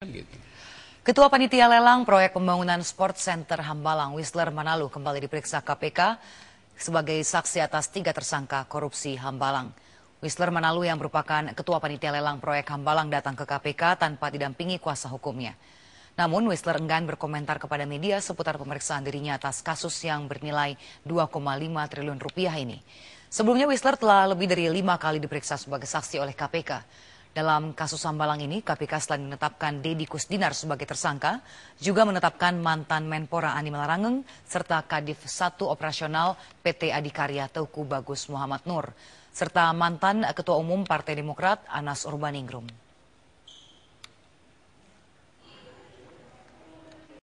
Kan gitu. Ketua Panitia Lelang Proyek Pembangunan Sport Center Hambalang Whistler Manalu kembali diperiksa KPK sebagai saksi atas tiga tersangka korupsi Hambalang. Whistler Manalu yang merupakan Ketua Panitia Lelang Proyek Hambalang datang ke KPK tanpa didampingi kuasa hukumnya. Namun Whistler enggan berkomentar kepada media seputar pemeriksaan dirinya atas kasus yang bernilai 2,5 triliun rupiah ini. Sebelumnya Whistler telah lebih dari lima kali diperiksa sebagai saksi oleh KPK. Dalam kasus Sambalang ini, KPK selain menetapkan Deddy Kusdinar sebagai tersangka, juga menetapkan mantan Menpora Ani Melarangeng serta Kadif Satu Operasional PT Adikarya Teuku Bagus Muhammad Nur, serta mantan Ketua Umum Partai Demokrat Anas Urbaningrum.